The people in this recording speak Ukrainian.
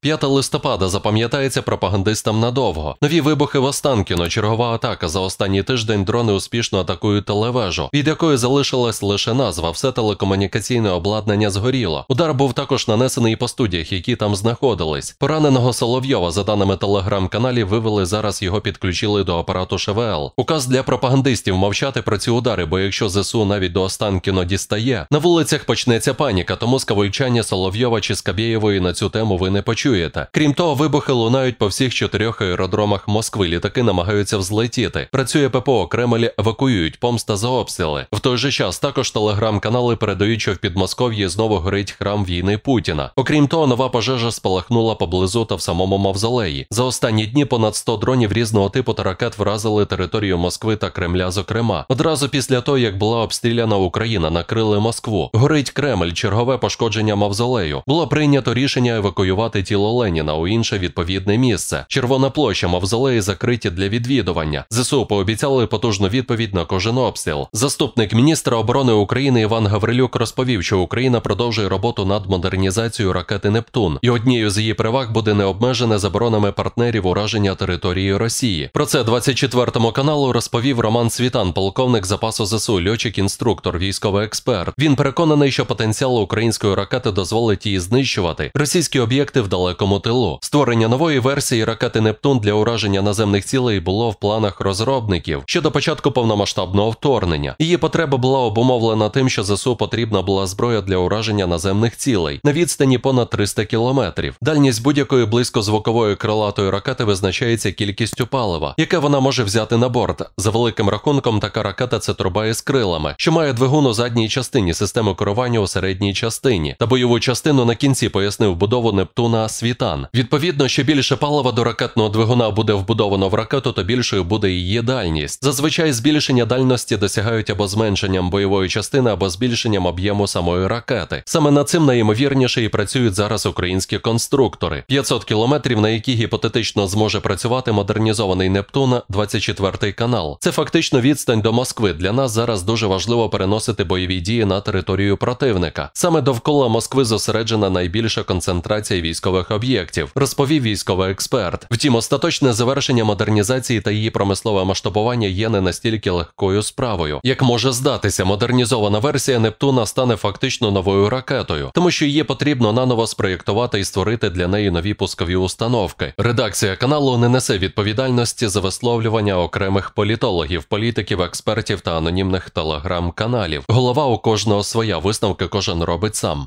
5 листопада запам'ятається пропагандистам надовго. Нові вибухи в Останкіно, чергова атака. За останній тиждень дрони успішно атакують телевежу, від якої залишилась лише назва. Все телекомунікаційне обладнання згоріло. Удар був також нанесений по студіях, які там знаходились. Пораненого Соловйова, за даними телеграм-каналів, вивели зараз його підключили до апарату ШВЛ. Указ для пропагандистів мовчати про ці удари, бо якщо ЗСУ навіть до Останкіно дістає, на вулицях почнеться паніка, тому скавольчання Соловйова чи Скабєєвої на цю тему ви не почуєте чуєте. Крім того, вибухи лунають по всіх чотирьох аеродромах Москви. Літаки намагаються взлетіти. Працює ППО Кремль, евакуюють помста за обстріли. В той же час також телеграм-канали передають, що в Підмосков'ї знову горить храм війни Путіна. Окрім того, нова пожежа спалахнула поблизу та в самому мавзолеї. За останні дні понад 100 дронів різного типу та ракет вразили територію Москви та Кремля. Зокрема, одразу після того, як була обстріляна Україна, накрили Москву. Горить Кремль, чергове пошкодження мавзолею. Було прийнято рішення евакуювати ті тіло Леніна у інше відповідне місце. Червона площа мавзолеї закриті для відвідування. ЗСУ пообіцяли потужну відповідь на кожен обстріл. Заступник міністра оборони України Іван Гаврилюк розповів, що Україна продовжує роботу над модернізацією ракети Нептун, і однією з її переваг буде необмежене заборонами партнерів ураження території Росії. Про це 24-му каналу розповів Роман Світан, полковник запасу ЗСУ, льотчик, інструктор, військовий експерт. Він переконаний, що потенціал української ракети дозволить її знищувати. Російські об'єкти вдали далекому тилу. Створення нової версії ракети Нептун для ураження наземних цілей було в планах розробників щодо початку повномасштабного вторгнення. Її потреба була обумовлена тим, що ЗСУ потрібна була зброя для ураження наземних цілей на відстані понад 300 кілометрів. Дальність будь-якої близькозвукової крилатої ракети визначається кількістю палива, яке вона може взяти на борт. За великим рахунком, така ракета це труба із крилами, що має двигун у задній частині системи керування у середній частині та бойову частину на кінці пояснив будову Нептуна світан. Відповідно, що більше палива до ракетного двигуна буде вбудовано в ракету, то більшою буде її дальність. Зазвичай збільшення дальності досягають або зменшенням бойової частини, або збільшенням об'єму самої ракети. Саме над цим найімовірніше і працюють зараз українські конструктори. 500 кілометрів, на які гіпотетично зможе працювати модернізований Нептуна, 24 канал. Це фактично відстань до Москви. Для нас зараз дуже важливо переносити бойові дії на територію противника. Саме довкола Москви зосереджена найбільша концентрація військових промислових об'єктів, розповів військовий експерт. Втім, остаточне завершення модернізації та її промислове масштабування є не настільки легкою справою. Як може здатися, модернізована версія Нептуна стане фактично новою ракетою, тому що її потрібно наново спроєктувати і створити для неї нові пускові установки. Редакція каналу не несе відповідальності за висловлювання окремих політологів, політиків, експертів та анонімних телеграм-каналів. Голова у кожного своя висновки кожен робить сам.